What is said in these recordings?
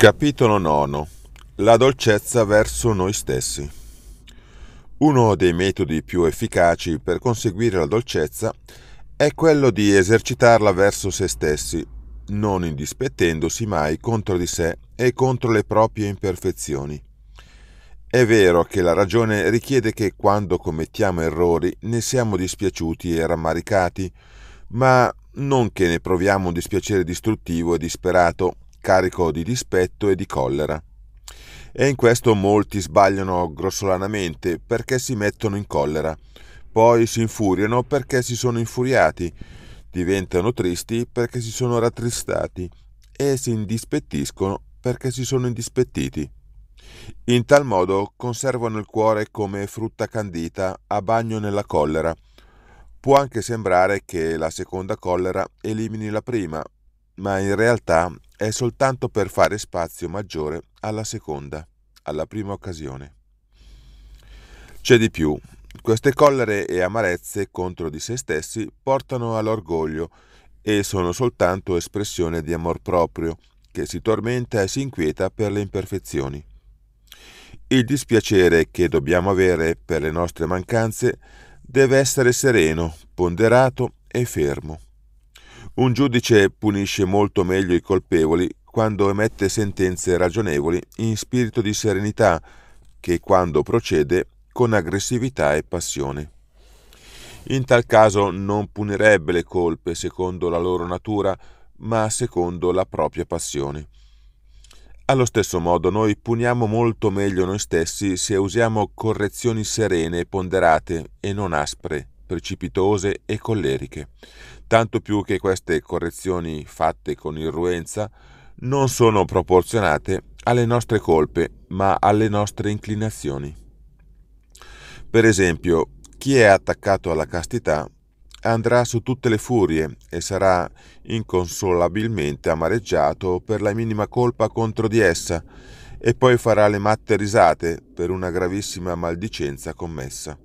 Capitolo 9. La dolcezza verso noi stessi. Uno dei metodi più efficaci per conseguire la dolcezza è quello di esercitarla verso se stessi, non indispettendosi mai contro di sé e contro le proprie imperfezioni. È vero che la ragione richiede che quando commettiamo errori ne siamo dispiaciuti e rammaricati, ma non che ne proviamo un dispiacere distruttivo e disperato carico di dispetto e di collera. E in questo molti sbagliano grossolanamente perché si mettono in collera, poi si infuriano perché si sono infuriati, diventano tristi perché si sono rattristati e si indispettiscono perché si sono indispettiti. In tal modo conservano il cuore come frutta candita a bagno nella collera. Può anche sembrare che la seconda collera elimini la prima, ma in realtà è soltanto per fare spazio maggiore alla seconda, alla prima occasione. C'è di più, queste collere e amarezze contro di se stessi portano all'orgoglio e sono soltanto espressione di amor proprio, che si tormenta e si inquieta per le imperfezioni. Il dispiacere che dobbiamo avere per le nostre mancanze deve essere sereno, ponderato e fermo. Un giudice punisce molto meglio i colpevoli quando emette sentenze ragionevoli in spirito di serenità che quando procede con aggressività e passione. In tal caso non punirebbe le colpe secondo la loro natura, ma secondo la propria passione. Allo stesso modo noi puniamo molto meglio noi stessi se usiamo correzioni serene e ponderate e non aspre, precipitose e colleriche tanto più che queste correzioni fatte con irruenza non sono proporzionate alle nostre colpe, ma alle nostre inclinazioni. Per esempio, chi è attaccato alla castità andrà su tutte le furie e sarà inconsolabilmente amareggiato per la minima colpa contro di essa e poi farà le matte risate per una gravissima maldicenza commessa.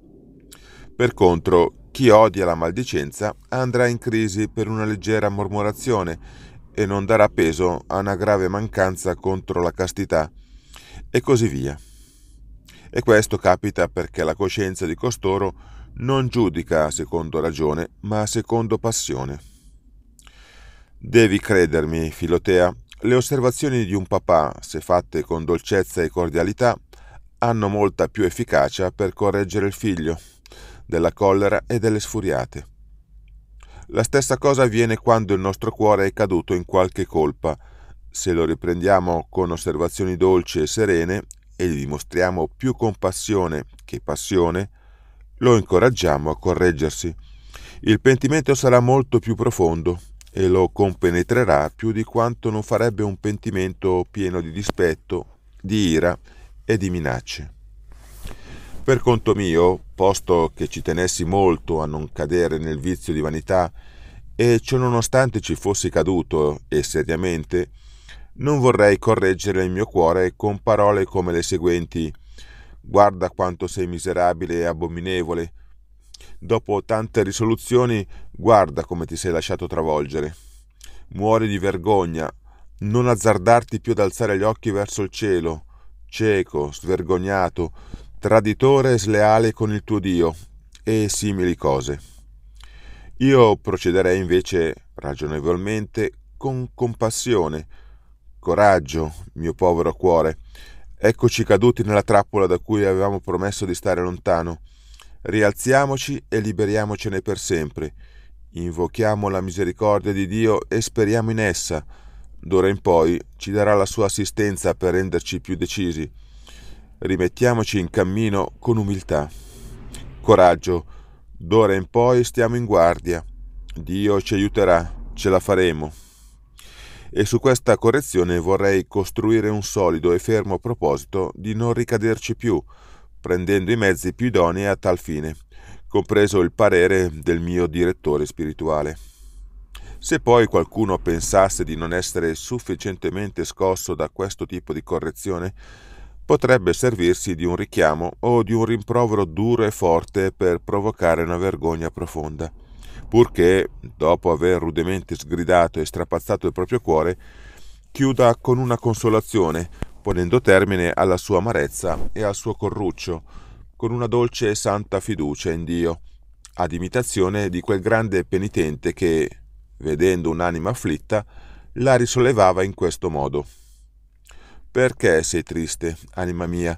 Per contro, chi odia la maldicenza andrà in crisi per una leggera mormorazione e non darà peso a una grave mancanza contro la castità e così via. E questo capita perché la coscienza di costoro non giudica secondo ragione, ma secondo passione. Devi credermi, Filotea, le osservazioni di un papà, se fatte con dolcezza e cordialità, hanno molta più efficacia per correggere il figlio della collera e delle sfuriate. La stessa cosa avviene quando il nostro cuore è caduto in qualche colpa. Se lo riprendiamo con osservazioni dolci e serene e gli dimostriamo più compassione che passione, lo incoraggiamo a correggersi. Il pentimento sarà molto più profondo e lo compenetrerà più di quanto non farebbe un pentimento pieno di dispetto, di ira e di minacce. Per conto mio, posto che ci tenessi molto a non cadere nel vizio di vanità, e ciò nonostante ci fossi caduto, e seriamente, non vorrei correggere il mio cuore con parole come le seguenti Guarda quanto sei miserabile e abominevole. Dopo tante risoluzioni, guarda come ti sei lasciato travolgere. Muori di vergogna, non azzardarti più ad alzare gli occhi verso il cielo, cieco, svergognato, traditore e sleale con il tuo Dio e simili cose. Io procederei invece ragionevolmente con compassione. Coraggio, mio povero cuore, eccoci caduti nella trappola da cui avevamo promesso di stare lontano. Rialziamoci e liberiamocene per sempre. Invochiamo la misericordia di Dio e speriamo in essa. D'ora in poi ci darà la sua assistenza per renderci più decisi rimettiamoci in cammino con umiltà. Coraggio, d'ora in poi stiamo in guardia. Dio ci aiuterà, ce la faremo. E su questa correzione vorrei costruire un solido e fermo proposito di non ricaderci più, prendendo i mezzi più idonei a tal fine, compreso il parere del mio direttore spirituale. Se poi qualcuno pensasse di non essere sufficientemente scosso da questo tipo di correzione, potrebbe servirsi di un richiamo o di un rimprovero duro e forte per provocare una vergogna profonda, purché, dopo aver rudemente sgridato e strapazzato il proprio cuore, chiuda con una consolazione, ponendo termine alla sua amarezza e al suo corruccio, con una dolce e santa fiducia in Dio, ad imitazione di quel grande penitente che, vedendo un'anima afflitta, la risollevava in questo modo. Perché sei triste, anima mia?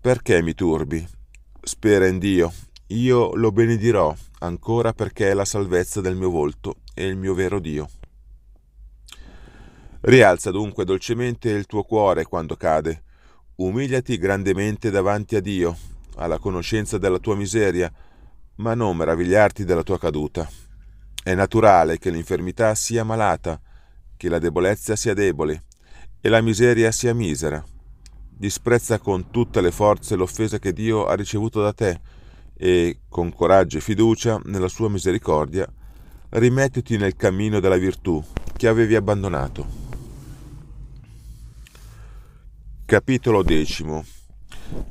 Perché mi turbi? Spera in Dio, io lo benedirò ancora perché è la salvezza del mio volto e il mio vero Dio. Rialza dunque dolcemente il tuo cuore quando cade, umiliati grandemente davanti a Dio, alla conoscenza della tua miseria, ma non meravigliarti della tua caduta. È naturale che l'infermità sia malata, che la debolezza sia debole, e la miseria sia misera. Disprezza con tutte le forze l'offesa che Dio ha ricevuto da te e, con coraggio e fiducia nella sua misericordia, rimettiti nel cammino della virtù che avevi abbandonato. Capitolo X.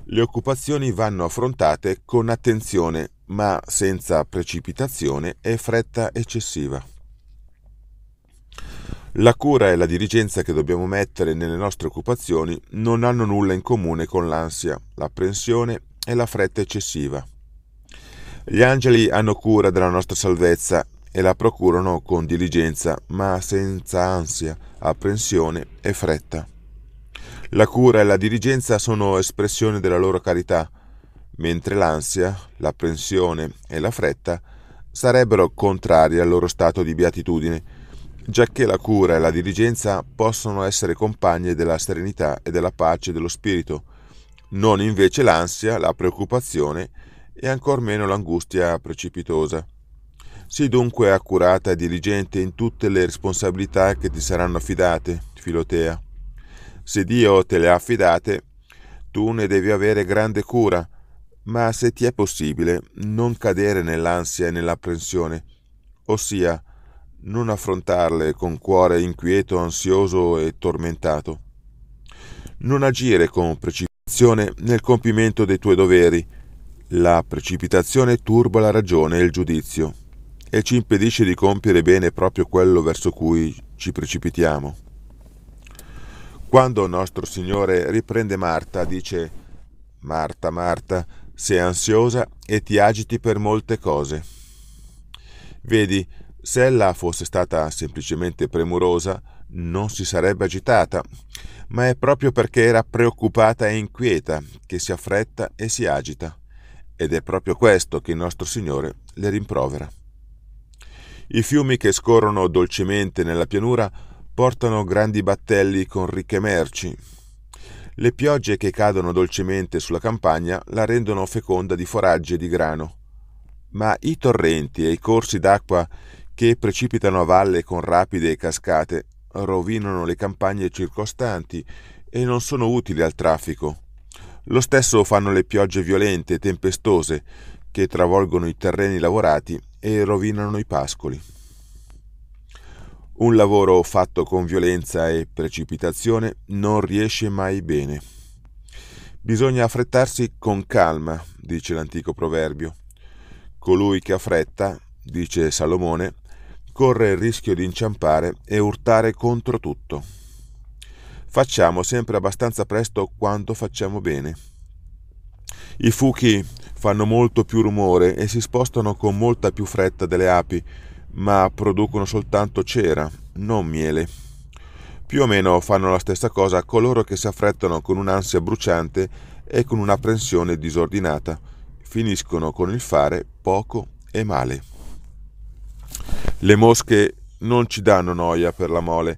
Le occupazioni vanno affrontate con attenzione, ma senza precipitazione e fretta eccessiva. La cura e la dirigenza che dobbiamo mettere nelle nostre occupazioni non hanno nulla in comune con l'ansia, l'apprensione e la fretta eccessiva. Gli angeli hanno cura della nostra salvezza e la procurano con diligenza, ma senza ansia, apprensione e fretta. La cura e la diligenza sono espressione della loro carità, mentre l'ansia, l'apprensione e la fretta sarebbero contrari al loro stato di beatitudine, giacché la cura e la diligenza possono essere compagne della serenità e della pace dello spirito, non invece l'ansia, la preoccupazione e ancor meno l'angustia precipitosa. Sii dunque accurata e diligente in tutte le responsabilità che ti saranno affidate, Filotea. Se Dio te le ha affidate, tu ne devi avere grande cura, ma se ti è possibile, non cadere nell'ansia e nell'apprensione, ossia non affrontarle con cuore inquieto, ansioso e tormentato. Non agire con precipitazione nel compimento dei tuoi doveri. La precipitazione turba la ragione e il giudizio e ci impedisce di compiere bene proprio quello verso cui ci precipitiamo. Quando nostro Signore riprende Marta, dice Marta, Marta, sei ansiosa e ti agiti per molte cose. Vedi, se ella fosse stata semplicemente premurosa, non si sarebbe agitata, ma è proprio perché era preoccupata e inquieta che si affretta e si agita. Ed è proprio questo che il nostro Signore le rimprovera. I fiumi che scorrono dolcemente nella pianura portano grandi battelli con ricche merci. Le piogge che cadono dolcemente sulla campagna la rendono feconda di foraggi e di grano. Ma i torrenti e i corsi d'acqua che precipitano a valle con rapide cascate, rovinano le campagne circostanti e non sono utili al traffico. Lo stesso fanno le piogge violente e tempestose, che travolgono i terreni lavorati e rovinano i pascoli. Un lavoro fatto con violenza e precipitazione non riesce mai bene. Bisogna affrettarsi con calma, dice l'antico proverbio. Colui che affretta, dice Salomone, corre il rischio di inciampare e urtare contro tutto. Facciamo sempre abbastanza presto quando facciamo bene. I fuchi fanno molto più rumore e si spostano con molta più fretta delle api, ma producono soltanto cera, non miele. Più o meno fanno la stessa cosa coloro che si affrettano con un'ansia bruciante e con un'apprensione disordinata, finiscono con il fare poco e male. Le mosche non ci danno noia per la mole,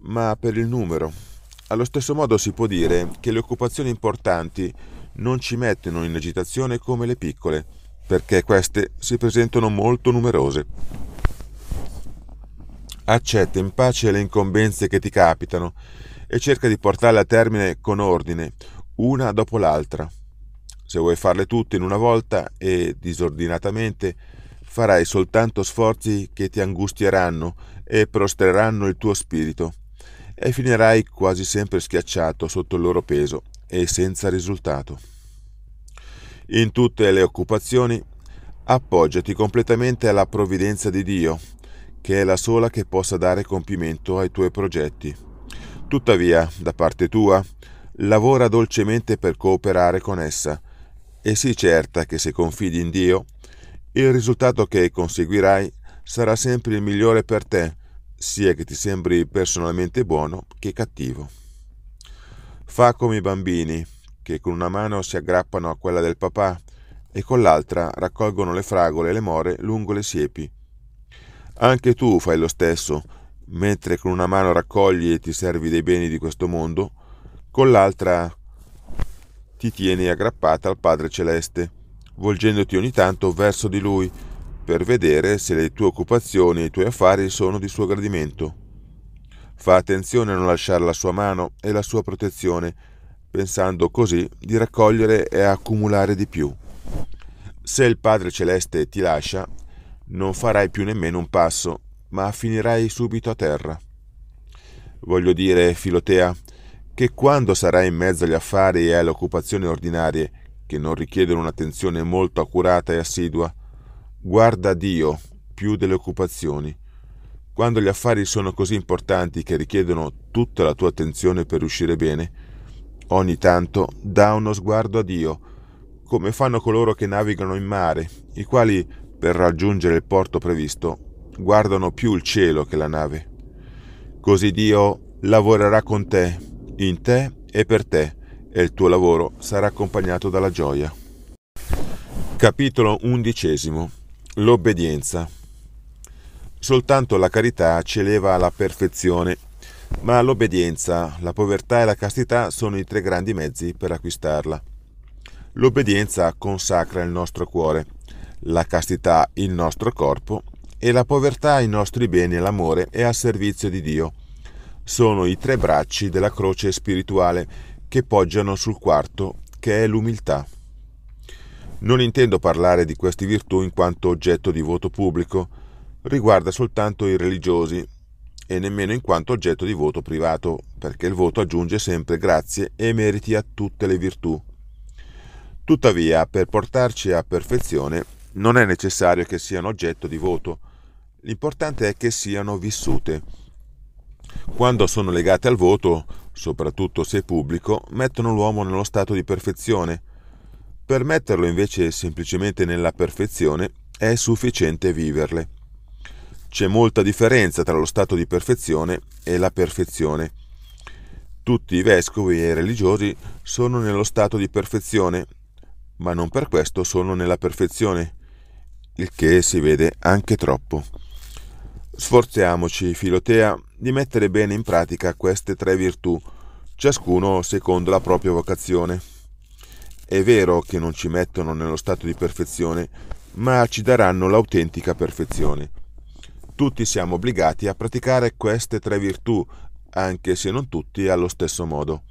ma per il numero. Allo stesso modo si può dire che le occupazioni importanti non ci mettono in agitazione come le piccole, perché queste si presentano molto numerose. Accetta in pace le incombenze che ti capitano e cerca di portarle a termine con ordine, una dopo l'altra. Se vuoi farle tutte in una volta e disordinatamente, farai soltanto sforzi che ti angustieranno e prostreranno il tuo spirito, e finirai quasi sempre schiacciato sotto il loro peso e senza risultato. In tutte le occupazioni, appoggiati completamente alla provvidenza di Dio, che è la sola che possa dare compimento ai tuoi progetti. Tuttavia, da parte tua, lavora dolcemente per cooperare con essa, e sii certa che se confidi in Dio, il risultato che conseguirai sarà sempre il migliore per te, sia che ti sembri personalmente buono che cattivo. Fa come i bambini, che con una mano si aggrappano a quella del papà e con l'altra raccolgono le fragole e le more lungo le siepi. Anche tu fai lo stesso, mentre con una mano raccogli e ti servi dei beni di questo mondo, con l'altra ti tieni aggrappata al Padre Celeste volgendoti ogni tanto verso di lui, per vedere se le tue occupazioni e i tuoi affari sono di suo gradimento. Fa attenzione a non lasciare la sua mano e la sua protezione, pensando così di raccogliere e accumulare di più. Se il Padre Celeste ti lascia, non farai più nemmeno un passo, ma finirai subito a terra. Voglio dire, Filotea, che quando sarai in mezzo agli affari e alle occupazioni ordinarie che non richiedono un'attenzione molto accurata e assidua. Guarda Dio più delle occupazioni. Quando gli affari sono così importanti che richiedono tutta la tua attenzione per uscire bene, ogni tanto dà uno sguardo a Dio, come fanno coloro che navigano in mare, i quali, per raggiungere il porto previsto, guardano più il cielo che la nave. Così Dio lavorerà con te, in te e per te, e il tuo lavoro sarà accompagnato dalla gioia. Capitolo undicesimo. L'obbedienza. Soltanto la carità ci eleva alla perfezione, ma l'obbedienza, la povertà e la castità sono i tre grandi mezzi per acquistarla. L'obbedienza consacra il nostro cuore, la castità il nostro corpo e la povertà i nostri beni all'amore e al servizio di Dio. Sono i tre bracci della croce spirituale che poggiano sul quarto, che è l'umiltà. Non intendo parlare di queste virtù in quanto oggetto di voto pubblico, riguarda soltanto i religiosi e nemmeno in quanto oggetto di voto privato, perché il voto aggiunge sempre grazie e meriti a tutte le virtù. Tuttavia, per portarci a perfezione, non è necessario che siano oggetto di voto, l'importante è che siano vissute. Quando sono legate al voto, soprattutto se pubblico, mettono l'uomo nello stato di perfezione. Per metterlo invece semplicemente nella perfezione è sufficiente viverle. C'è molta differenza tra lo stato di perfezione e la perfezione. Tutti i vescovi e i religiosi sono nello stato di perfezione, ma non per questo sono nella perfezione, il che si vede anche troppo. Sforziamoci, Filotea, di mettere bene in pratica queste tre virtù, ciascuno secondo la propria vocazione. È vero che non ci mettono nello stato di perfezione, ma ci daranno l'autentica perfezione. Tutti siamo obbligati a praticare queste tre virtù, anche se non tutti allo stesso modo.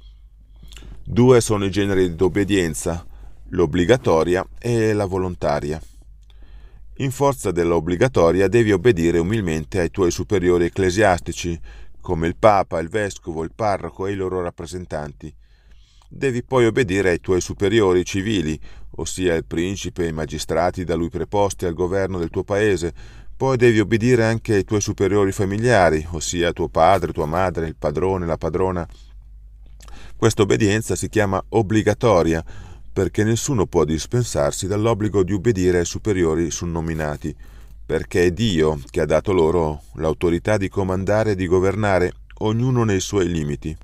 Due sono i generi di obbedienza, l'obbligatoria e la volontaria in forza dell'obbligatoria devi obbedire umilmente ai tuoi superiori ecclesiastici, come il Papa, il Vescovo, il Parroco e i loro rappresentanti. Devi poi obbedire ai tuoi superiori civili, ossia il principe e i magistrati da lui preposti al governo del tuo paese, poi devi obbedire anche ai tuoi superiori familiari, ossia tuo padre, tua madre, il padrone, la padrona. Questa obbedienza si chiama obbligatoria, perché nessuno può dispensarsi dall'obbligo di ubbidire ai superiori sunnominati, perché è Dio che ha dato loro l'autorità di comandare e di governare, ognuno nei suoi limiti.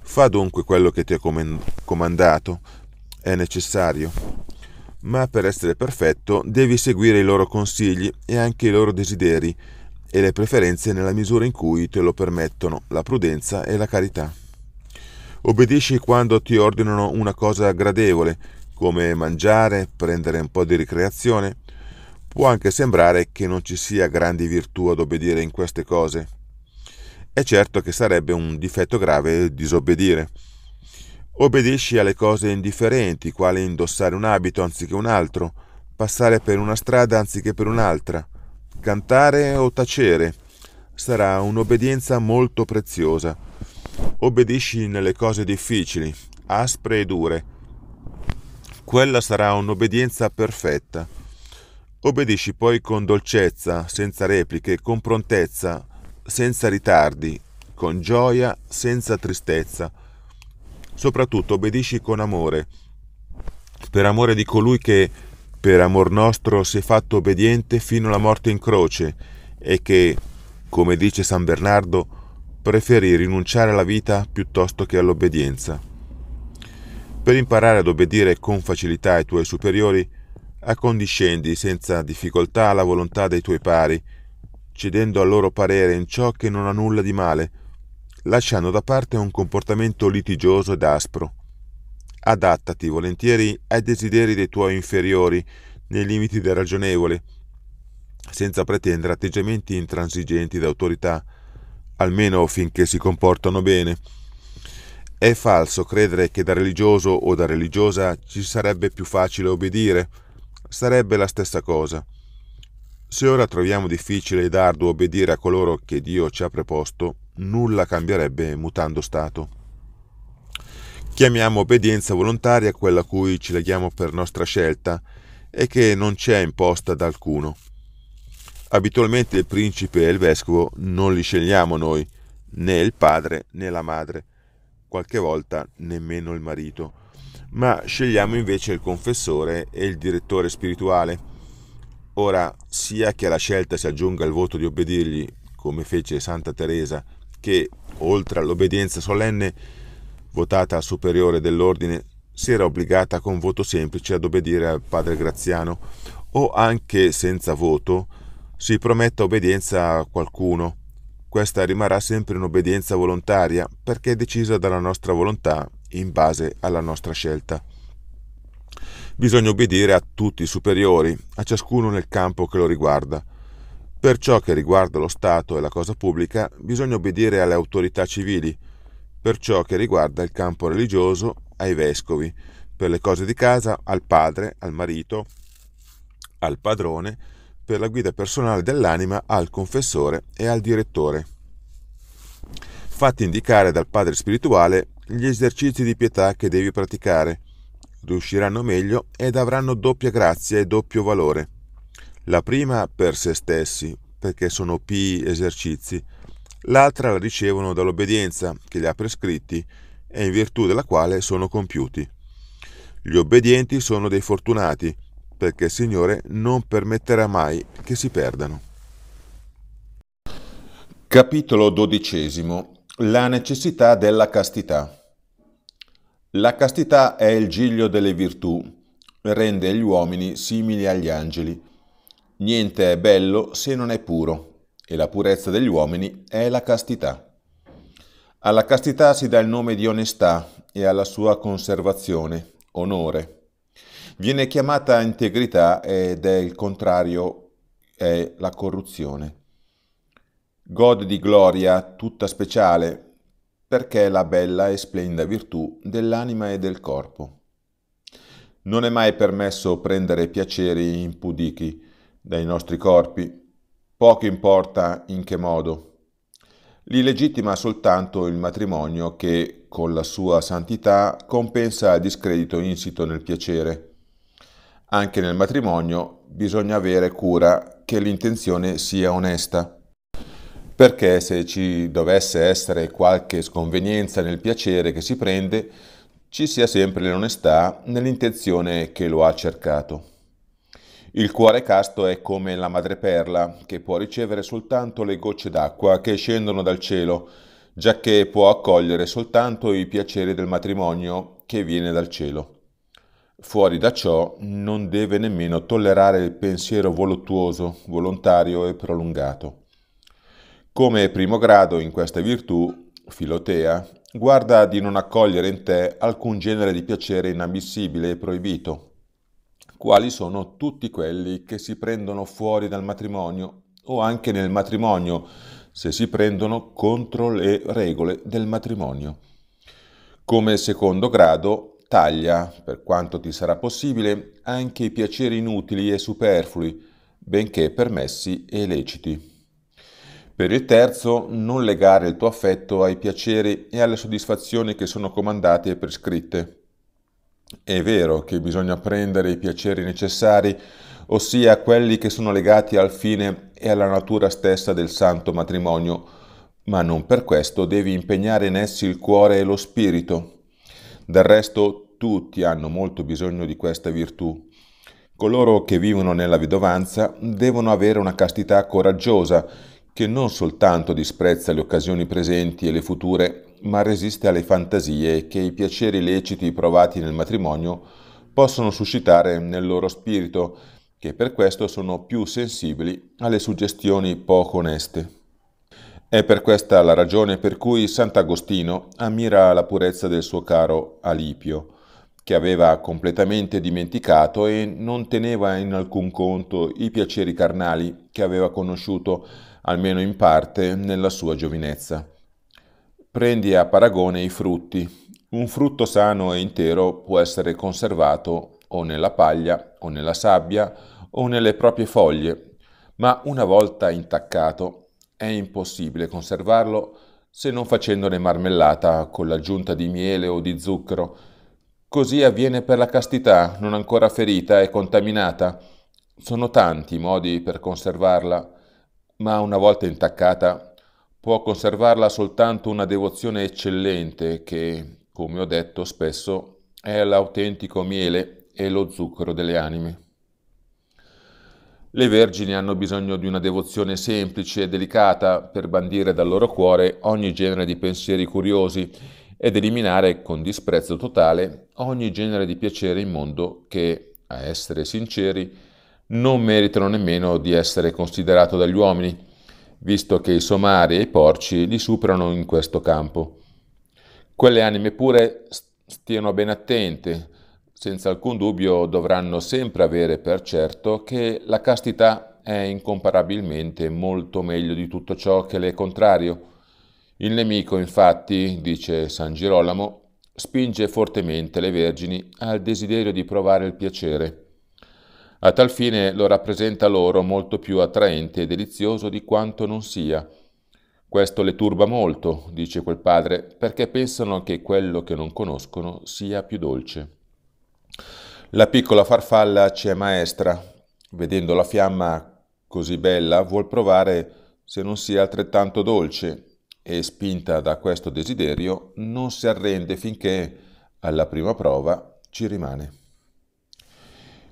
Fa dunque quello che ti ha comandato, è necessario, ma per essere perfetto devi seguire i loro consigli e anche i loro desideri e le preferenze nella misura in cui te lo permettono la prudenza e la carità. Obbedisci quando ti ordinano una cosa gradevole, come mangiare, prendere un po' di ricreazione. Può anche sembrare che non ci sia grande virtù ad obbedire in queste cose. È certo che sarebbe un difetto grave disobbedire. Obbedisci alle cose indifferenti, quale indossare un abito anziché un altro, passare per una strada anziché per un'altra, cantare o tacere. Sarà un'obbedienza molto preziosa Obbedisci nelle cose difficili, aspre e dure. Quella sarà un'obbedienza perfetta. Obbedisci poi con dolcezza, senza repliche, con prontezza, senza ritardi, con gioia, senza tristezza. Soprattutto obbedisci con amore, per amore di colui che, per amor nostro, si è fatto obbediente fino alla morte in croce e che, come dice San Bernardo, preferì rinunciare alla vita piuttosto che all'obbedienza. Per imparare ad obbedire con facilità ai tuoi superiori, accondiscendi senza difficoltà alla volontà dei tuoi pari, cedendo al loro parere in ciò che non ha nulla di male, lasciando da parte un comportamento litigioso ed aspro. Adattati volentieri ai desideri dei tuoi inferiori, nei limiti del ragionevole, senza pretendere atteggiamenti intransigenti d'autorità, almeno finché si comportano bene. È falso credere che da religioso o da religiosa ci sarebbe più facile obbedire. Sarebbe la stessa cosa. Se ora troviamo difficile ed arduo obbedire a coloro che Dio ci ha preposto, nulla cambierebbe mutando stato. Chiamiamo obbedienza volontaria quella a cui ci leghiamo per nostra scelta e che non ci è imposta da alcuno. Abitualmente il principe e il vescovo non li scegliamo noi, né il padre né la madre, qualche volta nemmeno il marito, ma scegliamo invece il confessore e il direttore spirituale. Ora, sia che alla scelta si aggiunga il voto di obbedirgli, come fece Santa Teresa, che, oltre all'obbedienza solenne votata al superiore dell'ordine, si era obbligata con voto semplice ad obbedire al padre Graziano, o anche senza voto, si prometta obbedienza a qualcuno. Questa rimarrà sempre un'obbedienza volontaria perché è decisa dalla nostra volontà in base alla nostra scelta. Bisogna obbedire a tutti i superiori, a ciascuno nel campo che lo riguarda. Per ciò che riguarda lo Stato e la cosa pubblica, bisogna obbedire alle autorità civili. Per ciò che riguarda il campo religioso, ai vescovi. Per le cose di casa, al padre, al marito, al padrone per la guida personale dell'anima al confessore e al direttore. Fatti indicare dal padre spirituale gli esercizi di pietà che devi praticare, riusciranno meglio ed avranno doppia grazia e doppio valore. La prima per se stessi, perché sono P esercizi, l'altra la ricevono dall'obbedienza che li ha prescritti e in virtù della quale sono compiuti. Gli obbedienti sono dei fortunati, perché il Signore non permetterà mai che si perdano. Capitolo XII. La necessità della castità. La castità è il giglio delle virtù, rende gli uomini simili agli angeli. Niente è bello se non è puro, e la purezza degli uomini è la castità. Alla castità si dà il nome di onestà e alla sua conservazione, onore, Viene chiamata integrità ed è il contrario, è la corruzione. Gode di gloria tutta speciale, perché è la bella e splendida virtù dell'anima e del corpo. Non è mai permesso prendere piaceri impudichi dai nostri corpi, poco importa in che modo. Li legittima soltanto il matrimonio che, con la sua santità, compensa il discredito insito nel piacere. Anche nel matrimonio bisogna avere cura che l'intenzione sia onesta. Perché se ci dovesse essere qualche sconvenienza nel piacere che si prende, ci sia sempre l'onestà nell'intenzione che lo ha cercato. Il cuore casto è come la madreperla, che può ricevere soltanto le gocce d'acqua che scendono dal cielo, giacché può accogliere soltanto i piaceri del matrimonio che viene dal cielo. Fuori da ciò non deve nemmeno tollerare il pensiero voluttuoso, volontario e prolungato. Come primo grado in questa virtù, Filotea guarda di non accogliere in te alcun genere di piacere inammissibile e proibito, quali sono tutti quelli che si prendono fuori dal matrimonio o anche nel matrimonio, se si prendono contro le regole del matrimonio. Come secondo grado, Taglia, per quanto ti sarà possibile, anche i piaceri inutili e superflui, benché permessi e leciti. Per il terzo, non legare il tuo affetto ai piaceri e alle soddisfazioni che sono comandate e prescritte. È vero che bisogna prendere i piaceri necessari, ossia quelli che sono legati al fine e alla natura stessa del santo matrimonio, ma non per questo devi impegnare in essi il cuore e lo spirito, del resto tutti hanno molto bisogno di questa virtù. Coloro che vivono nella vedovanza devono avere una castità coraggiosa che non soltanto disprezza le occasioni presenti e le future, ma resiste alle fantasie che i piaceri leciti provati nel matrimonio possono suscitare nel loro spirito, che per questo sono più sensibili alle suggestioni poco oneste. È per questa la ragione per cui Sant'Agostino ammira la purezza del suo caro Alipio, che aveva completamente dimenticato e non teneva in alcun conto i piaceri carnali che aveva conosciuto, almeno in parte, nella sua giovinezza. Prendi a paragone i frutti. Un frutto sano e intero può essere conservato o nella paglia, o nella sabbia, o nelle proprie foglie, ma una volta intaccato è impossibile conservarlo se non facendone marmellata con l'aggiunta di miele o di zucchero. Così avviene per la castità, non ancora ferita e contaminata. Sono tanti i modi per conservarla, ma una volta intaccata può conservarla soltanto una devozione eccellente che, come ho detto spesso, è l'autentico miele e lo zucchero delle anime. Le vergini hanno bisogno di una devozione semplice e delicata per bandire dal loro cuore ogni genere di pensieri curiosi ed eliminare con disprezzo totale ogni genere di piacere immondo che, a essere sinceri, non meritano nemmeno di essere considerato dagli uomini, visto che i somari e i porci li superano in questo campo. Quelle anime pure stiano ben attente, senza alcun dubbio dovranno sempre avere per certo che la castità è incomparabilmente molto meglio di tutto ciò che le è contrario. Il nemico, infatti, dice San Girolamo, spinge fortemente le vergini al desiderio di provare il piacere. A tal fine lo rappresenta loro molto più attraente e delizioso di quanto non sia. Questo le turba molto, dice quel padre, perché pensano che quello che non conoscono sia più dolce. La piccola farfalla ci è maestra. Vedendo la fiamma così bella, vuol provare se non sia altrettanto dolce e, spinta da questo desiderio, non si arrende finché, alla prima prova, ci rimane.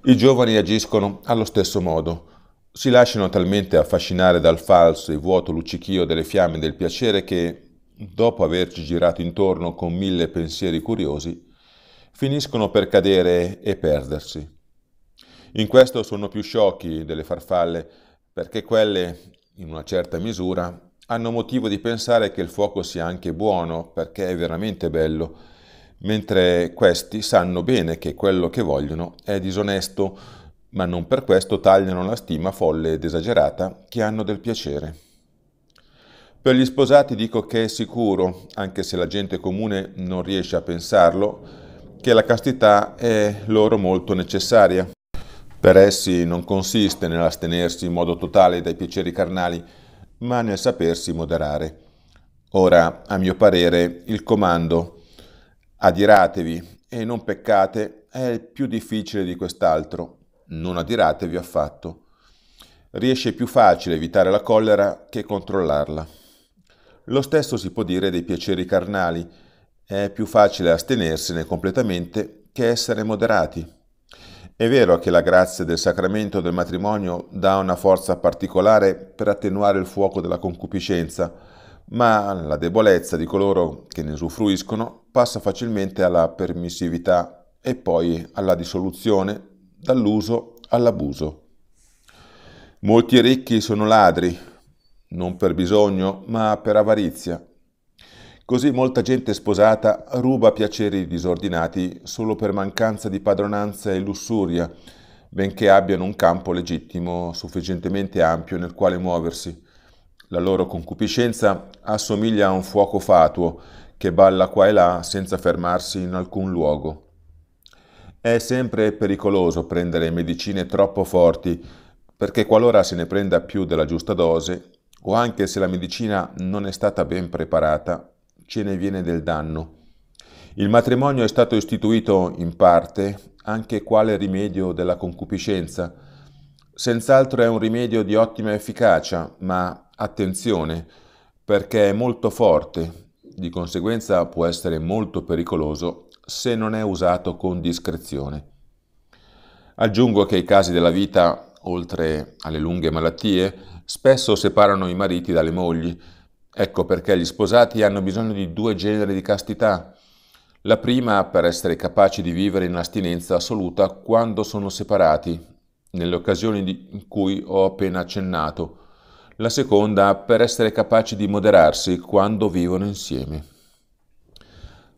I giovani agiscono allo stesso modo. Si lasciano talmente affascinare dal falso e vuoto luccichio delle fiamme del piacere che, dopo averci girato intorno con mille pensieri curiosi, finiscono per cadere e perdersi. In questo sono più sciocchi delle farfalle, perché quelle, in una certa misura, hanno motivo di pensare che il fuoco sia anche buono, perché è veramente bello, mentre questi sanno bene che quello che vogliono è disonesto, ma non per questo tagliano la stima folle ed esagerata che hanno del piacere. Per gli sposati dico che è sicuro, anche se la gente comune non riesce a pensarlo, che la castità è loro molto necessaria. Per essi non consiste nell'astenersi in modo totale dai piaceri carnali, ma nel sapersi moderare. Ora, a mio parere, il comando adiratevi e non peccate è più difficile di quest'altro. Non adiratevi affatto. Riesce più facile evitare la collera che controllarla. Lo stesso si può dire dei piaceri carnali, è più facile astenersene completamente che essere moderati. È vero che la grazia del sacramento del matrimonio dà una forza particolare per attenuare il fuoco della concupiscenza, ma la debolezza di coloro che ne usufruiscono passa facilmente alla permissività e poi alla dissoluzione, dall'uso all'abuso. Molti ricchi sono ladri, non per bisogno, ma per avarizia Così molta gente sposata ruba piaceri disordinati solo per mancanza di padronanza e lussuria, benché abbiano un campo legittimo sufficientemente ampio nel quale muoversi. La loro concupiscenza assomiglia a un fuoco fatuo che balla qua e là senza fermarsi in alcun luogo. È sempre pericoloso prendere medicine troppo forti, perché qualora se ne prenda più della giusta dose, o anche se la medicina non è stata ben preparata, ce ne viene del danno. Il matrimonio è stato istituito in parte anche quale rimedio della concupiscenza. Senz'altro è un rimedio di ottima efficacia, ma attenzione, perché è molto forte, di conseguenza può essere molto pericoloso se non è usato con discrezione. Aggiungo che i casi della vita, oltre alle lunghe malattie, spesso separano i mariti dalle mogli, Ecco perché gli sposati hanno bisogno di due generi di castità. La prima per essere capaci di vivere in astinenza assoluta quando sono separati, nelle occasioni di, cui ho appena accennato. La seconda per essere capaci di moderarsi quando vivono insieme.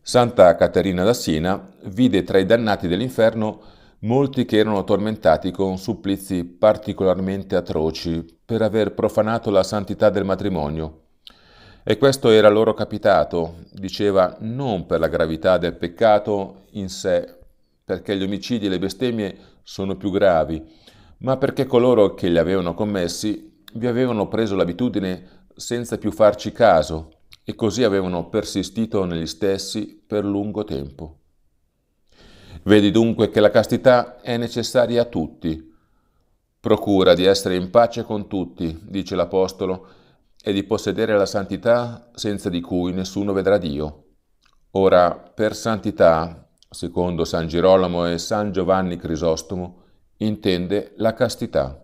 Santa Caterina da Siena vide tra i dannati dell'inferno molti che erano tormentati con supplizi particolarmente atroci per aver profanato la santità del matrimonio e questo era loro capitato, diceva, non per la gravità del peccato in sé, perché gli omicidi e le bestemmie sono più gravi, ma perché coloro che li avevano commessi vi avevano preso l'abitudine senza più farci caso e così avevano persistito negli stessi per lungo tempo. Vedi dunque che la castità è necessaria a tutti. Procura di essere in pace con tutti, dice l'Apostolo, e di possedere la santità senza di cui nessuno vedrà Dio. Ora, per santità, secondo San Girolamo e San Giovanni Crisostomo, intende la castità.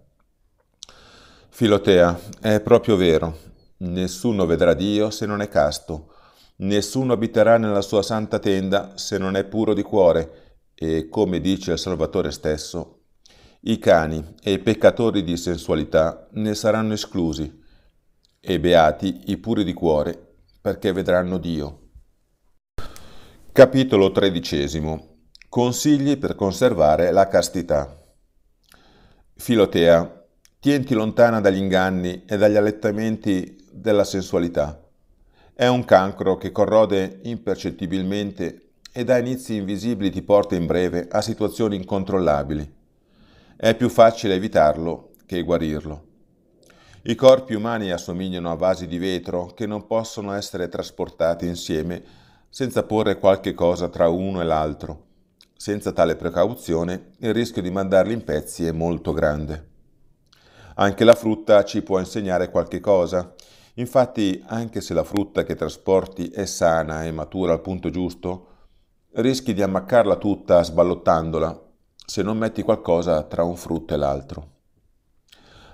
Filotea, è proprio vero, nessuno vedrà Dio se non è casto, nessuno abiterà nella sua santa tenda se non è puro di cuore e, come dice il Salvatore stesso, i cani e i peccatori di sensualità ne saranno esclusi e beati i puri di cuore, perché vedranno Dio. Capitolo XIII. Consigli per conservare la castità. Filotea, tienti lontana dagli inganni e dagli allettamenti della sensualità. È un cancro che corrode impercettibilmente e da inizi invisibili ti porta in breve a situazioni incontrollabili. È più facile evitarlo che guarirlo. I corpi umani assomigliano a vasi di vetro che non possono essere trasportati insieme senza porre qualche cosa tra uno e l'altro. Senza tale precauzione il rischio di mandarli in pezzi è molto grande. Anche la frutta ci può insegnare qualche cosa. Infatti, anche se la frutta che trasporti è sana e matura al punto giusto, rischi di ammaccarla tutta sballottandola se non metti qualcosa tra un frutto e l'altro.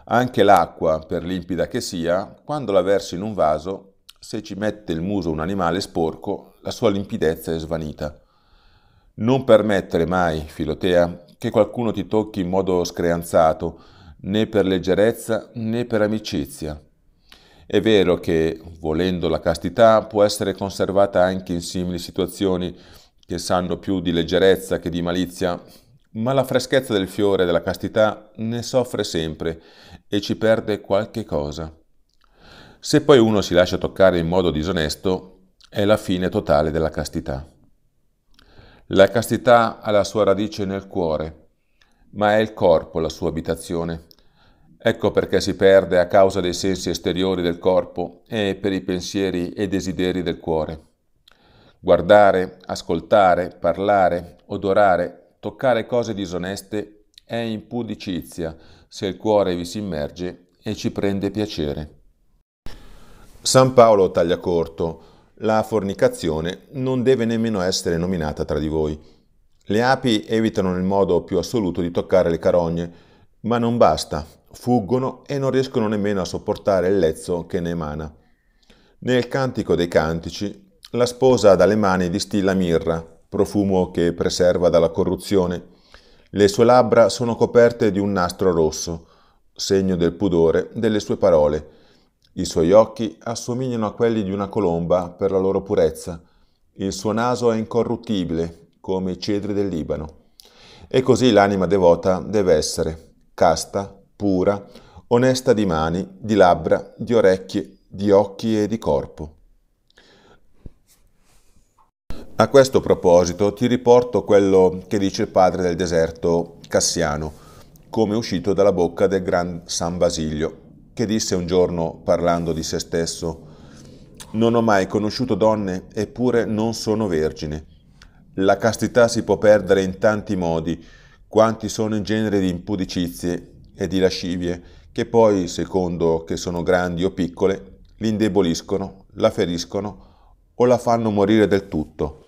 Anche l'acqua, per limpida che sia, quando la versi in un vaso, se ci mette il muso un animale sporco, la sua limpidezza è svanita. Non permettere mai, Filotea, che qualcuno ti tocchi in modo screanzato, né per leggerezza né per amicizia. È vero che, volendo la castità, può essere conservata anche in simili situazioni che sanno più di leggerezza che di malizia, ma la freschezza del fiore della castità ne soffre sempre e ci perde qualche cosa. Se poi uno si lascia toccare in modo disonesto, è la fine totale della castità. La castità ha la sua radice nel cuore, ma è il corpo la sua abitazione. Ecco perché si perde a causa dei sensi esteriori del corpo e per i pensieri e desideri del cuore. Guardare, ascoltare, parlare, odorare, toccare cose disoneste è impudicizia, se il cuore vi si immerge e ci prende piacere. San Paolo taglia corto, la fornicazione non deve nemmeno essere nominata tra di voi. Le api evitano nel modo più assoluto di toccare le carogne, ma non basta, fuggono e non riescono nemmeno a sopportare il lezzo che ne emana. Nel Cantico dei Cantici, la sposa dalle mani distilla mirra, profumo che preserva dalla corruzione. Le sue labbra sono coperte di un nastro rosso, segno del pudore delle sue parole. I suoi occhi assomigliano a quelli di una colomba per la loro purezza. Il suo naso è incorruttibile, come i cedri del Libano. E così l'anima devota deve essere casta, pura, onesta di mani, di labbra, di orecchie, di occhi e di corpo. A questo proposito ti riporto quello che dice il padre del deserto Cassiano, come uscito dalla bocca del gran San Basilio, che disse un giorno parlando di se stesso, Non ho mai conosciuto donne eppure non sono vergine. La castità si può perdere in tanti modi, quanti sono in genere di impudicizie e di lascivie, che poi, secondo che sono grandi o piccole, l'indeboliscono, la feriscono o la fanno morire del tutto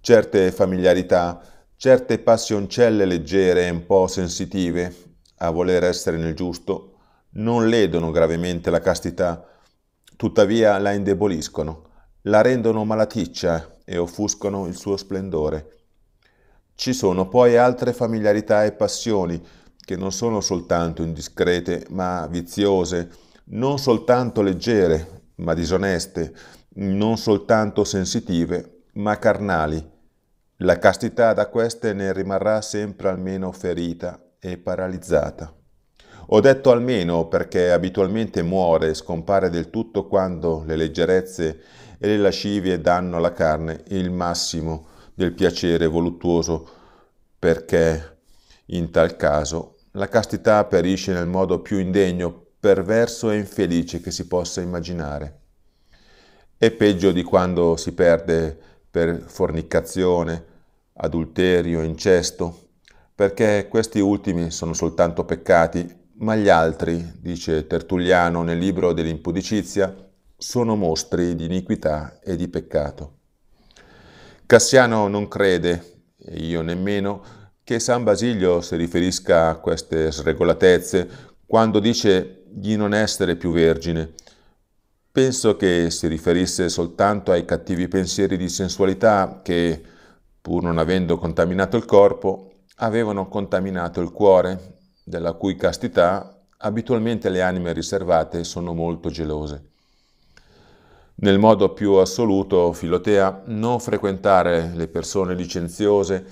certe familiarità, certe passioncelle leggere e un po' sensitive, a voler essere nel giusto, non ledono gravemente la castità, tuttavia la indeboliscono, la rendono malaticcia e offuscano il suo splendore. Ci sono poi altre familiarità e passioni che non sono soltanto indiscrete, ma viziose, non soltanto leggere, ma disoneste, non soltanto sensitive, ma carnali. La castità da queste ne rimarrà sempre almeno ferita e paralizzata. Ho detto almeno perché abitualmente muore e scompare del tutto quando le leggerezze e le lascivie danno alla carne il massimo del piacere voluttuoso, perché in tal caso la castità perisce nel modo più indegno, perverso e infelice che si possa immaginare. È peggio di quando si perde per fornicazione, adulterio, incesto, perché questi ultimi sono soltanto peccati, ma gli altri, dice Tertulliano nel libro dell'impudicizia, sono mostri di iniquità e di peccato. Cassiano non crede, e io nemmeno, che San Basilio si riferisca a queste sregolatezze quando dice di non essere più vergine, Penso che si riferisse soltanto ai cattivi pensieri di sensualità che, pur non avendo contaminato il corpo, avevano contaminato il cuore, della cui castità abitualmente le anime riservate sono molto gelose. Nel modo più assoluto, Filotea, non frequentare le persone licenziose,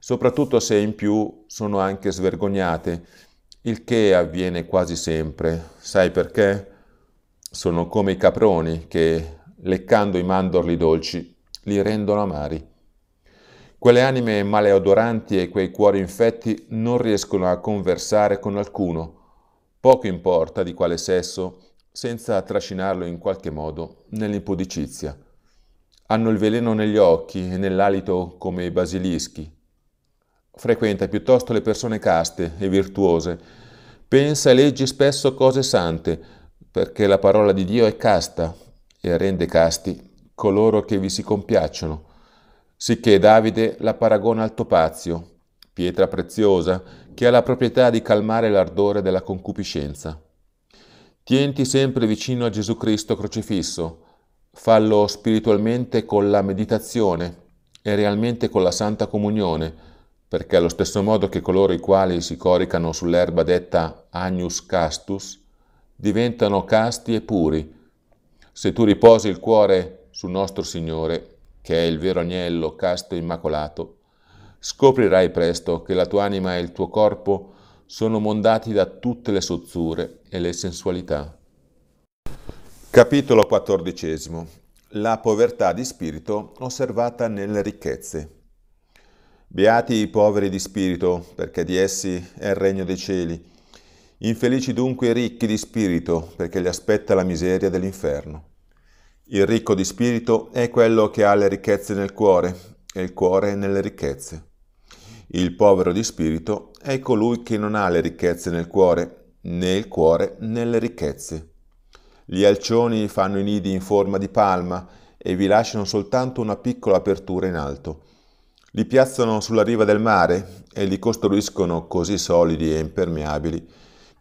soprattutto se in più sono anche svergognate, il che avviene quasi sempre. Sai perché? Sono come i caproni che, leccando i mandorli dolci, li rendono amari. Quelle anime maleodoranti e quei cuori infetti non riescono a conversare con alcuno, poco importa di quale sesso, senza trascinarlo in qualche modo nell'impudicizia. Hanno il veleno negli occhi e nell'alito come i basilischi. Frequenta piuttosto le persone caste e virtuose, pensa e leggi spesso cose sante, perché la parola di Dio è casta e rende casti coloro che vi si compiacciono, sicché Davide la paragona al topazio, pietra preziosa, che ha la proprietà di calmare l'ardore della concupiscenza. Tienti sempre vicino a Gesù Cristo crocifisso, fallo spiritualmente con la meditazione e realmente con la Santa Comunione, perché allo stesso modo che coloro i quali si coricano sull'erba detta agnus castus, diventano casti e puri. Se tu riposi il cuore sul nostro Signore, che è il vero agnello casto e immacolato, scoprirai presto che la tua anima e il tuo corpo sono mondati da tutte le sozzure e le sensualità. Capitolo XIV. La povertà di spirito osservata nelle ricchezze. Beati i poveri di spirito, perché di essi è il regno dei cieli. Infelici dunque i ricchi di spirito, perché li aspetta la miseria dell'inferno. Il ricco di spirito è quello che ha le ricchezze nel cuore e il cuore nelle ricchezze. Il povero di spirito è colui che non ha le ricchezze nel cuore, né il cuore nelle ricchezze. Gli alcioni fanno i nidi in forma di palma e vi lasciano soltanto una piccola apertura in alto. Li piazzano sulla riva del mare e li costruiscono così solidi e impermeabili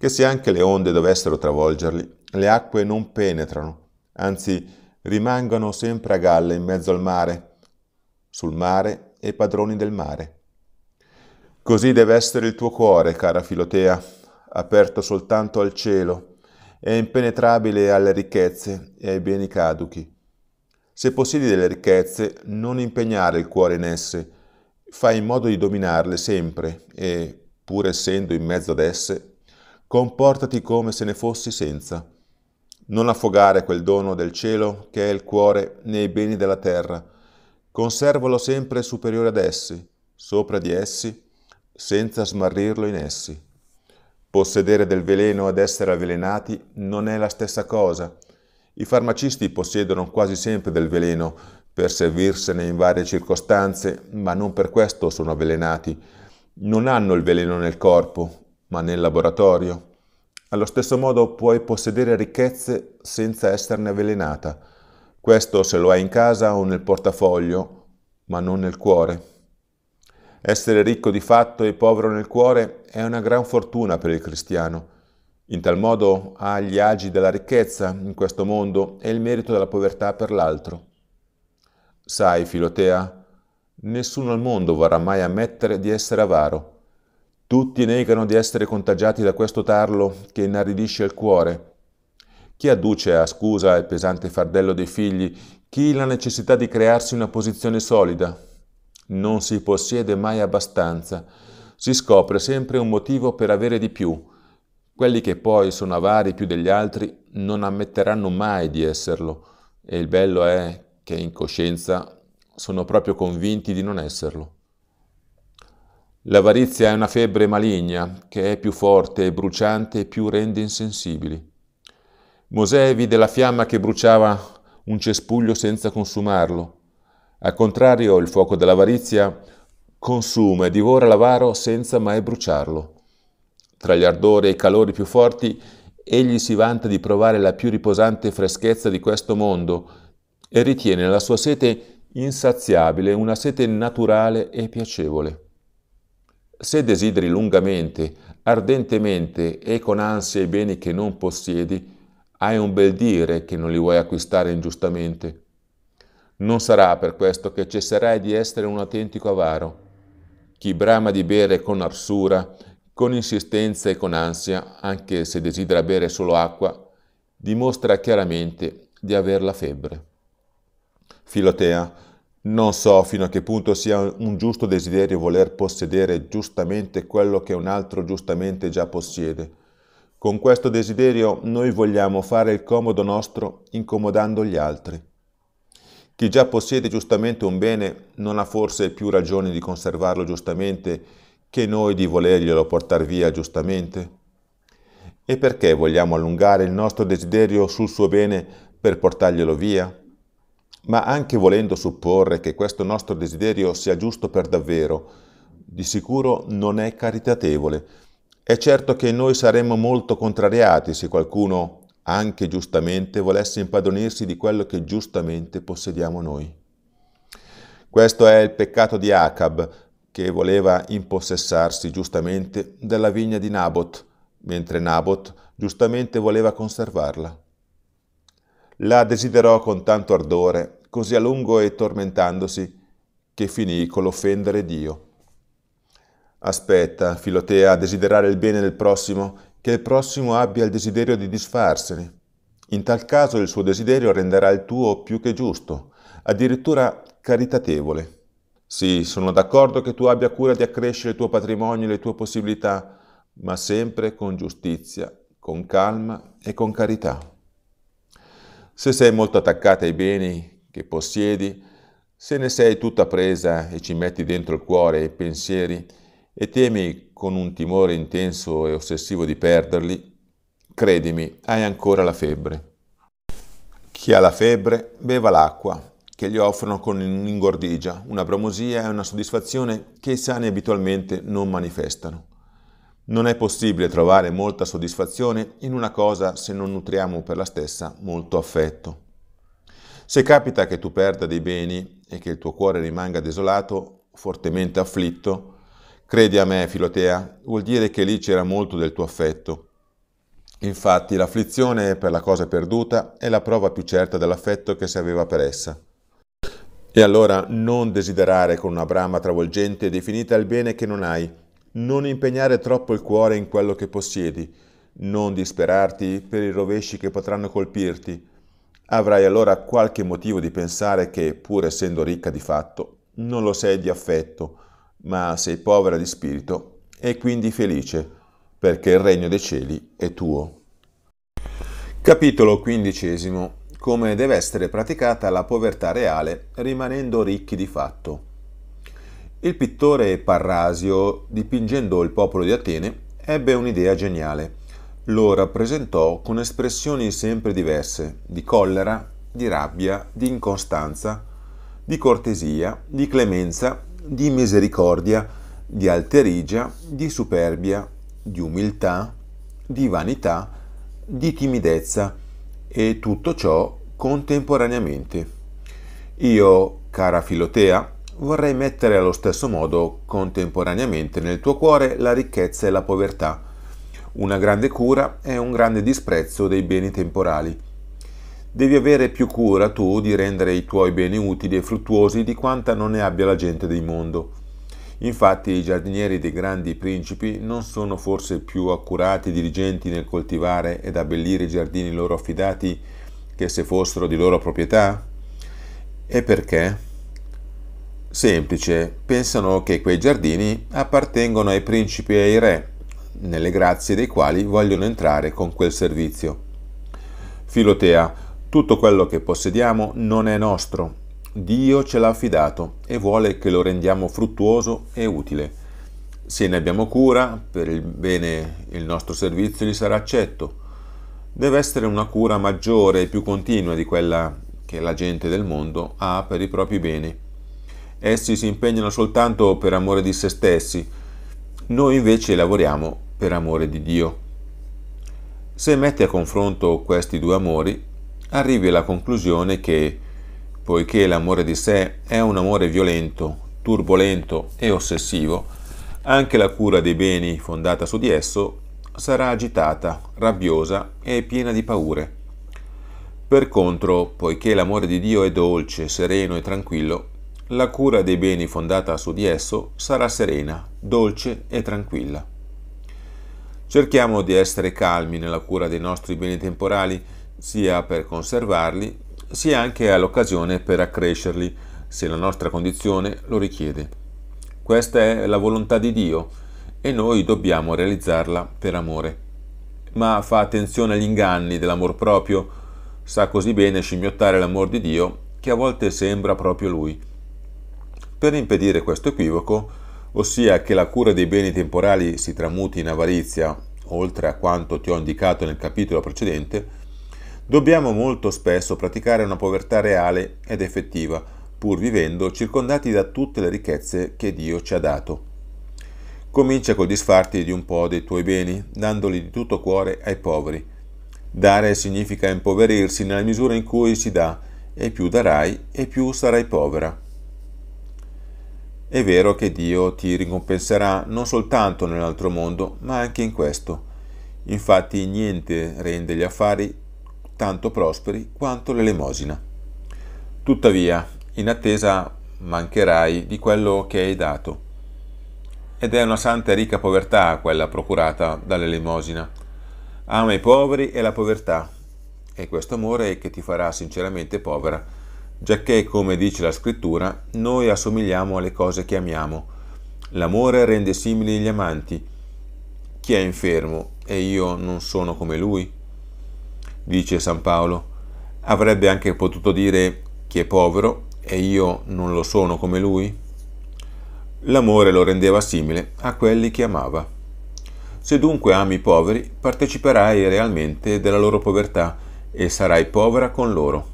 che se anche le onde dovessero travolgerli, le acque non penetrano, anzi rimangono sempre a galla in mezzo al mare, sul mare e padroni del mare. Così deve essere il tuo cuore, cara Filotea, aperto soltanto al cielo e impenetrabile alle ricchezze e ai beni caduchi. Se possiedi delle ricchezze, non impegnare il cuore in esse, fai in modo di dominarle sempre e, pur essendo in mezzo ad esse, comportati come se ne fossi senza. Non affogare quel dono del cielo che è il cuore nei beni della terra. Conservalo sempre superiore ad essi, sopra di essi, senza smarrirlo in essi. Possedere del veleno ed essere avvelenati non è la stessa cosa. I farmacisti possiedono quasi sempre del veleno per servirsene in varie circostanze, ma non per questo sono avvelenati. Non hanno il veleno nel corpo, ma nel laboratorio. Allo stesso modo puoi possedere ricchezze senza esserne avvelenata. Questo se lo hai in casa o nel portafoglio, ma non nel cuore. Essere ricco di fatto e povero nel cuore è una gran fortuna per il cristiano. In tal modo ha gli agi della ricchezza in questo mondo e il merito della povertà per l'altro. Sai, Filotea, nessuno al mondo vorrà mai ammettere di essere avaro tutti negano di essere contagiati da questo tarlo che inaridisce il cuore. Chi adduce a scusa il pesante fardello dei figli? Chi la necessità di crearsi una posizione solida? Non si possiede mai abbastanza. Si scopre sempre un motivo per avere di più. Quelli che poi sono avari più degli altri non ammetteranno mai di esserlo. E il bello è che in coscienza sono proprio convinti di non esserlo. L'avarizia è una febbre maligna che è più forte e bruciante e più rende insensibili. Mosè vide la fiamma che bruciava un cespuglio senza consumarlo. Al contrario, il fuoco dell'avarizia consuma e divora l'avaro senza mai bruciarlo. Tra gli ardori e i calori più forti, egli si vanta di provare la più riposante freschezza di questo mondo e ritiene la sua sete insaziabile, una sete naturale e piacevole. Se desideri lungamente, ardentemente e con ansia i beni che non possiedi, hai un bel dire che non li vuoi acquistare ingiustamente. Non sarà per questo che cesserai di essere un autentico avaro. Chi brama di bere con arsura, con insistenza e con ansia, anche se desidera bere solo acqua, dimostra chiaramente di aver la febbre. Filotea, non so fino a che punto sia un giusto desiderio voler possedere giustamente quello che un altro giustamente già possiede. Con questo desiderio noi vogliamo fare il comodo nostro incomodando gli altri. Chi già possiede giustamente un bene non ha forse più ragione di conservarlo giustamente che noi di volerglielo portar via giustamente? E perché vogliamo allungare il nostro desiderio sul suo bene per portarglielo via? Ma anche volendo supporre che questo nostro desiderio sia giusto per davvero, di sicuro non è caritatevole. È certo che noi saremmo molto contrariati se qualcuno, anche giustamente, volesse impadronirsi di quello che giustamente possediamo noi. Questo è il peccato di Acab, che voleva impossessarsi giustamente della vigna di Nabot, mentre Nabot giustamente voleva conservarla. La desiderò con tanto ardore, così a lungo e tormentandosi, che finì con l'offendere Dio. Aspetta, Filotea, a desiderare il bene del prossimo, che il prossimo abbia il desiderio di disfarsene. In tal caso il suo desiderio renderà il tuo più che giusto, addirittura caritatevole. Sì, sono d'accordo che tu abbia cura di accrescere il tuo patrimonio e le tue possibilità, ma sempre con giustizia, con calma e con carità. Se sei molto attaccata ai beni che possiedi, se ne sei tutta presa e ci metti dentro il cuore e i pensieri e temi con un timore intenso e ossessivo di perderli, credimi, hai ancora la febbre. Chi ha la febbre beva l'acqua che gli offrono con un'ingordigia, una bromosia e una soddisfazione che i sani abitualmente non manifestano. Non è possibile trovare molta soddisfazione in una cosa se non nutriamo per la stessa molto affetto. Se capita che tu perda dei beni e che il tuo cuore rimanga desolato, fortemente afflitto, credi a me, Filotea, vuol dire che lì c'era molto del tuo affetto. Infatti l'afflizione per la cosa perduta è la prova più certa dell'affetto che si aveva per essa. E allora non desiderare con una brama travolgente definita il bene che non hai, non impegnare troppo il cuore in quello che possiedi, non disperarti per i rovesci che potranno colpirti. Avrai allora qualche motivo di pensare che, pur essendo ricca di fatto, non lo sei di affetto, ma sei povera di spirito e quindi felice, perché il regno dei cieli è tuo. Capitolo XV. Come deve essere praticata la povertà reale rimanendo ricchi di fatto. Il pittore Parrasio, dipingendo il popolo di Atene, ebbe un'idea geniale. Lo rappresentò con espressioni sempre diverse, di collera, di rabbia, di incostanza, di cortesia, di clemenza, di misericordia, di alterigia, di superbia, di umiltà, di vanità, di timidezza e tutto ciò contemporaneamente. Io, cara Filotea, vorrei mettere allo stesso modo contemporaneamente nel tuo cuore la ricchezza e la povertà, una grande cura è un grande disprezzo dei beni temporali. Devi avere più cura tu di rendere i tuoi beni utili e fruttuosi di quanta non ne abbia la gente del mondo. Infatti i giardinieri dei grandi principi non sono forse più accurati e diligenti nel coltivare ed abbellire i giardini loro affidati che se fossero di loro proprietà? E perché? semplice, pensano che quei giardini appartengono ai principi e ai re, nelle grazie dei quali vogliono entrare con quel servizio. Filotea, tutto quello che possediamo non è nostro, Dio ce l'ha affidato e vuole che lo rendiamo fruttuoso e utile. Se ne abbiamo cura, per il bene il nostro servizio gli sarà accetto. Deve essere una cura maggiore e più continua di quella che la gente del mondo ha per i propri beni Essi si impegnano soltanto per amore di se stessi, noi invece lavoriamo per amore di Dio. Se metti a confronto questi due amori, arrivi alla conclusione che, poiché l'amore di sé è un amore violento, turbolento e ossessivo, anche la cura dei beni fondata su di esso sarà agitata, rabbiosa e piena di paure. Per contro, poiché l'amore di Dio è dolce, sereno e tranquillo, la cura dei beni fondata su di esso sarà serena, dolce e tranquilla. Cerchiamo di essere calmi nella cura dei nostri beni temporali, sia per conservarli, sia anche all'occasione per accrescerli, se la nostra condizione lo richiede. Questa è la volontà di Dio e noi dobbiamo realizzarla per amore. Ma fa attenzione agli inganni dell'amor proprio, sa così bene scimmiottare l'amor di Dio che a volte sembra proprio lui per impedire questo equivoco, ossia che la cura dei beni temporali si tramuti in avarizia, oltre a quanto ti ho indicato nel capitolo precedente, dobbiamo molto spesso praticare una povertà reale ed effettiva, pur vivendo circondati da tutte le ricchezze che Dio ci ha dato. Comincia col disfarti di un po' dei tuoi beni, dandoli di tutto cuore ai poveri. Dare significa impoverirsi nella misura in cui si dà, e più darai, e più sarai povera è vero che Dio ti ricompenserà non soltanto nell'altro mondo, ma anche in questo. Infatti niente rende gli affari tanto prosperi quanto l'elemosina. Tuttavia, in attesa mancherai di quello che hai dato. Ed è una santa e ricca povertà quella procurata dall'elemosina. Ama i poveri e la povertà, e questo amore che ti farà sinceramente povera giacché, come dice la scrittura, noi assomigliamo alle cose che amiamo. L'amore rende simili gli amanti. Chi è infermo e io non sono come lui? Dice San Paolo. Avrebbe anche potuto dire chi è povero e io non lo sono come lui? L'amore lo rendeva simile a quelli che amava. Se dunque ami i poveri, parteciperai realmente della loro povertà e sarai povera con loro.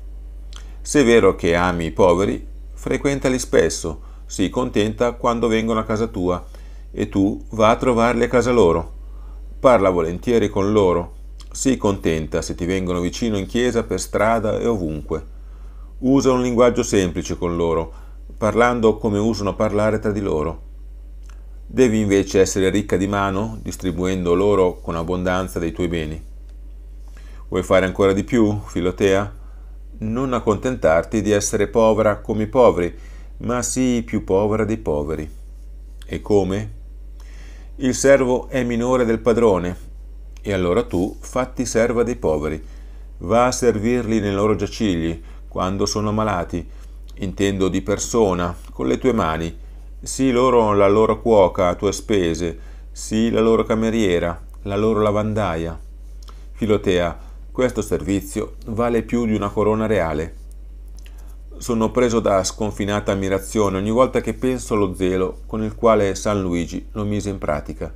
Se è vero che ami i poveri, frequentali spesso, sii contenta quando vengono a casa tua e tu va a trovarli a casa loro. Parla volentieri con loro, sii contenta se ti vengono vicino in chiesa, per strada e ovunque. Usa un linguaggio semplice con loro, parlando come usano parlare tra di loro. Devi invece essere ricca di mano, distribuendo loro con abbondanza dei tuoi beni. Vuoi fare ancora di più, Filotea? non accontentarti di essere povera come i poveri, ma sii più povera dei poveri. E come? Il servo è minore del padrone, e allora tu fatti serva dei poveri. Va a servirli nei loro giacigli, quando sono malati, intendo di persona, con le tue mani. Sii loro la loro cuoca a tue spese, sii la loro cameriera, la loro lavandaia. Filotea, questo servizio vale più di una corona reale. Sono preso da sconfinata ammirazione ogni volta che penso allo zelo con il quale San Luigi lo mise in pratica.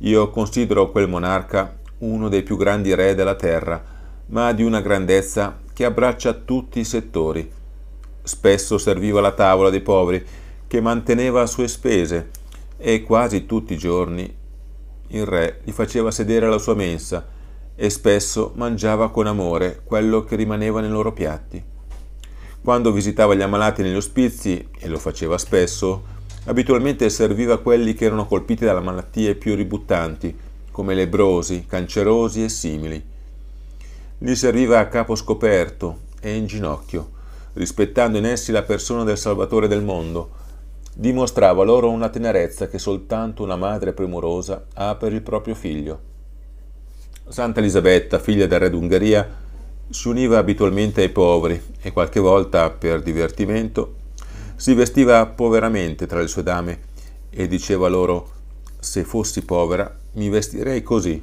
Io considero quel monarca uno dei più grandi re della terra, ma di una grandezza che abbraccia tutti i settori. Spesso serviva la tavola dei poveri, che manteneva a sue spese, e quasi tutti i giorni il re li faceva sedere alla sua mensa e spesso mangiava con amore quello che rimaneva nei loro piatti. Quando visitava gli ammalati negli ospizi, e lo faceva spesso, abitualmente serviva quelli che erano colpiti dalle malattie più ributtanti, come lebrosi, cancerosi e simili. Li serviva a capo scoperto e in ginocchio, rispettando in essi la persona del Salvatore del mondo. Dimostrava loro una tenerezza che soltanto una madre premurosa ha per il proprio figlio. Santa Elisabetta, figlia del re d'Ungheria, si univa abitualmente ai poveri e qualche volta, per divertimento, si vestiva poveramente tra le sue dame e diceva loro «Se fossi povera mi vestirei così».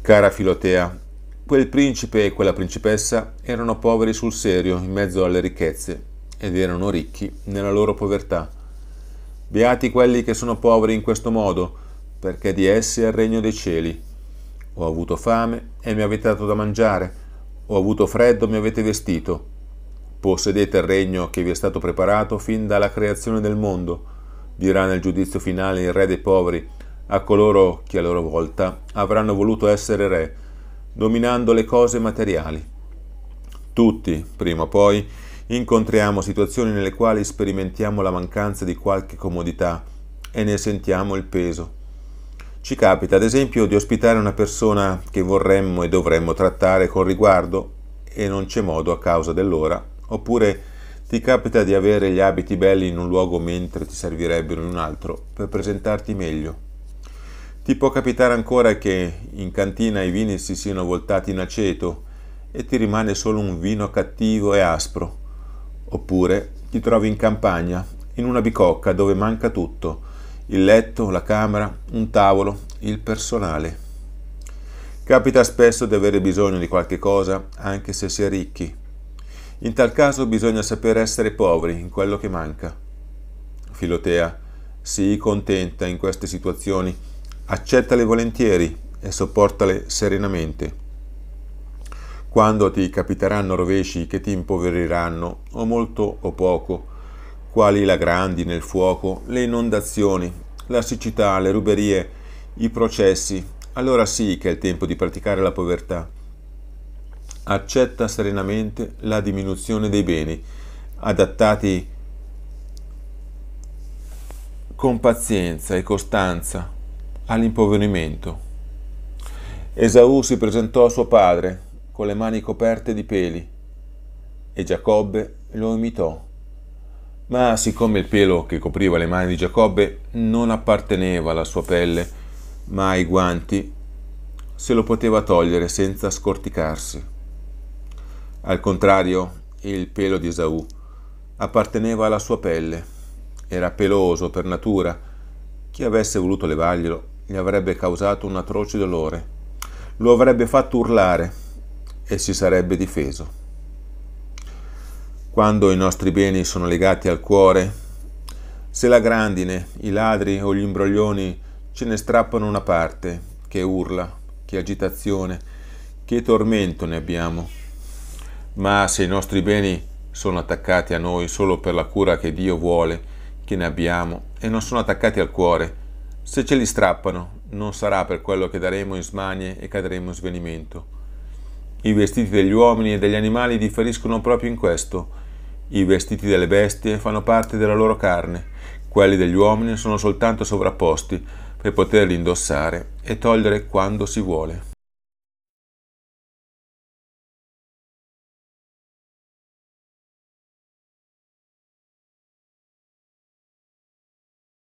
Cara Filotea, quel principe e quella principessa erano poveri sul serio in mezzo alle ricchezze ed erano ricchi nella loro povertà. Beati quelli che sono poveri in questo modo, perché di essi è il regno dei cieli. Ho avuto fame e mi avete dato da mangiare. Ho avuto freddo e mi avete vestito. Possedete il regno che vi è stato preparato fin dalla creazione del mondo. Dirà nel giudizio finale il Re dei poveri a coloro che a loro volta avranno voluto essere re, dominando le cose materiali. Tutti, prima o poi, incontriamo situazioni nelle quali sperimentiamo la mancanza di qualche comodità e ne sentiamo il peso. Ci capita ad esempio di ospitare una persona che vorremmo e dovremmo trattare con riguardo e non c'è modo a causa dell'ora, oppure ti capita di avere gli abiti belli in un luogo mentre ti servirebbero in un altro per presentarti meglio. Ti può capitare ancora che in cantina i vini si siano voltati in aceto e ti rimane solo un vino cattivo e aspro. Oppure ti trovi in campagna, in una bicocca dove manca tutto, il letto, la camera, un tavolo, il personale. Capita spesso di avere bisogno di qualche cosa anche se si è ricchi. In tal caso bisogna sapere essere poveri in quello che manca. Filotea, sii contenta in queste situazioni, accettale volentieri e sopportale serenamente. Quando ti capiteranno rovesci che ti impoveriranno, o molto o poco, quali la grandine, il fuoco, le inondazioni, la siccità, le ruberie, i processi, allora sì che è il tempo di praticare la povertà. Accetta serenamente la diminuzione dei beni, adattati con pazienza e costanza all'impoverimento. Esaù si presentò a suo padre con le mani coperte di peli e Giacobbe lo imitò ma siccome il pelo che copriva le mani di Giacobbe non apparteneva alla sua pelle, ma ai guanti, se lo poteva togliere senza scorticarsi. Al contrario, il pelo di Esaù apparteneva alla sua pelle, era peloso per natura, chi avesse voluto levarglielo gli avrebbe causato un atroce dolore, lo avrebbe fatto urlare e si sarebbe difeso quando i nostri beni sono legati al cuore, se la grandine, i ladri o gli imbroglioni ce ne strappano una parte, che urla, che agitazione, che tormento ne abbiamo. Ma se i nostri beni sono attaccati a noi solo per la cura che Dio vuole che ne abbiamo e non sono attaccati al cuore, se ce li strappano non sarà per quello che daremo in smanie e cadremo in svenimento. I vestiti degli uomini e degli animali differiscono proprio in questo, i vestiti delle bestie fanno parte della loro carne, quelli degli uomini sono soltanto sovrapposti per poterli indossare e togliere quando si vuole.